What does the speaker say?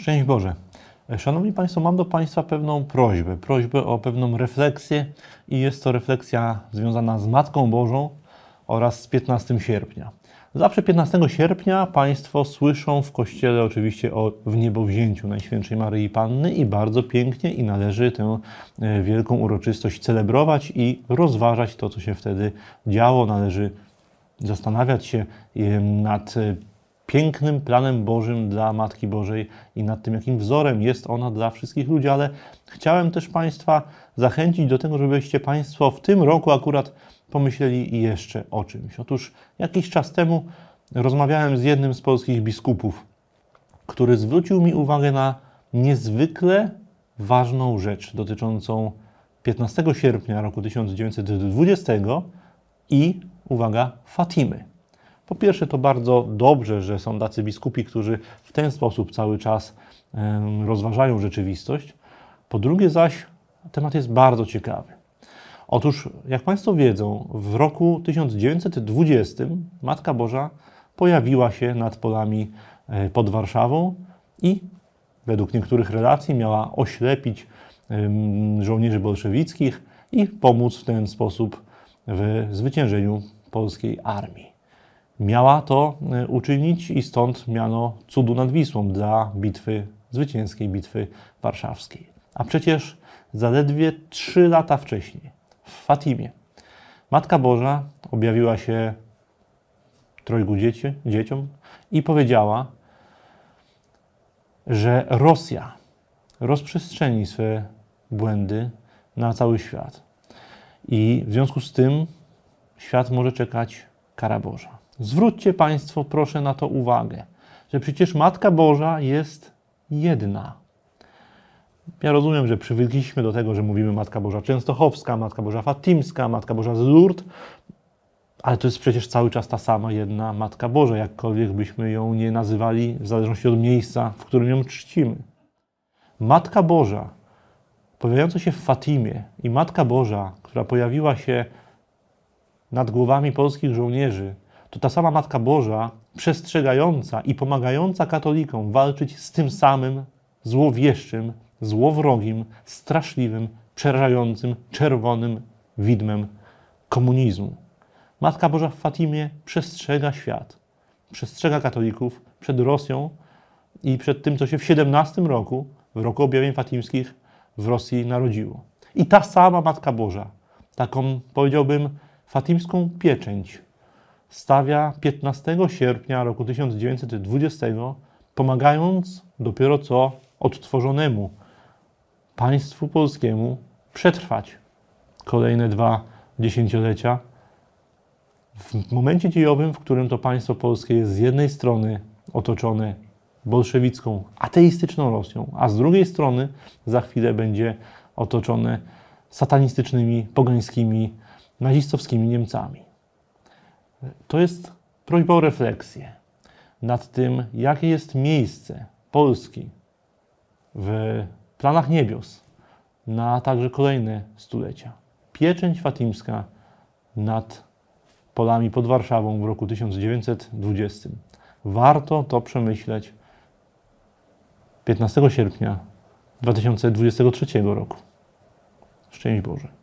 Szczęść Boże. Szanowni Państwo, mam do Państwa pewną prośbę, prośbę o pewną refleksję i jest to refleksja związana z Matką Bożą oraz z 15 sierpnia. Zawsze 15 sierpnia Państwo słyszą w Kościele oczywiście o wniebowzięciu Najświętszej Maryi Panny i bardzo pięknie i należy tę e, wielką uroczystość celebrować i rozważać to, co się wtedy działo. Należy zastanawiać się nad e, pięknym planem Bożym dla Matki Bożej i nad tym, jakim wzorem jest ona dla wszystkich ludzi, ale chciałem też Państwa zachęcić do tego, żebyście Państwo w tym roku akurat pomyśleli jeszcze o czymś. Otóż jakiś czas temu rozmawiałem z jednym z polskich biskupów, który zwrócił mi uwagę na niezwykle ważną rzecz dotyczącą 15 sierpnia roku 1920 i, uwaga, Fatimy. Po pierwsze, to bardzo dobrze, że są tacy biskupi, którzy w ten sposób cały czas rozważają rzeczywistość. Po drugie, zaś temat jest bardzo ciekawy. Otóż, jak Państwo wiedzą, w roku 1920 Matka Boża pojawiła się nad polami e, pod Warszawą i według niektórych relacji miała oślepić żołnierzy bolszewickich i pomóc w ten sposób w zwyciężeniu polskiej armii. Miała to y, uczynić i stąd miano cudu nad Wisłą dla bitwy, zwycięskiej bitwy warszawskiej. A przecież zaledwie trzy lata wcześniej, w Fatimie, Matka Boża objawiła się trojgu dzieci, dzieciom i powiedziała, że Rosja rozprzestrzeni swe błędy na cały świat. I w związku z tym świat może czekać kara Boża. Zwróćcie Państwo, proszę, na to uwagę, że przecież Matka Boża jest jedna. Ja rozumiem, że przywykliśmy do tego, że mówimy Matka Boża Częstochowska, Matka Boża Fatimska, Matka Boża z Lourdes, ale to jest przecież cały czas ta sama jedna Matka Boża, jakkolwiek byśmy ją nie nazywali, w zależności od miejsca, w którym ją czcimy. Matka Boża pojawiająca się w Fatimie i Matka Boża, która pojawiła się nad głowami polskich żołnierzy to ta sama Matka Boża, przestrzegająca i pomagająca katolikom walczyć z tym samym złowieszczym, złowrogim, straszliwym, przerażającym, czerwonym widmem komunizmu. Matka Boża w Fatimie przestrzega świat, przestrzega katolików przed Rosją i przed tym, co się w 17 roku, w roku objawień fatimskich, w Rosji narodziło. I ta sama Matka Boża, taką powiedziałbym fatimską pieczęć stawia 15 sierpnia roku 1920, pomagając dopiero co odtworzonemu państwu polskiemu przetrwać kolejne dwa dziesięciolecia. W momencie dziejowym, w którym to państwo polskie jest z jednej strony otoczone bolszewicką, ateistyczną Rosją, a z drugiej strony za chwilę będzie otoczone satanistycznymi, pogańskimi, nazistowskimi Niemcami to jest prośba o refleksję nad tym, jakie jest miejsce Polski w planach niebios na także kolejne stulecia. Pieczęć fatimska nad polami pod Warszawą w roku 1920. Warto to przemyśleć 15 sierpnia 2023 roku. Szczęść Boże.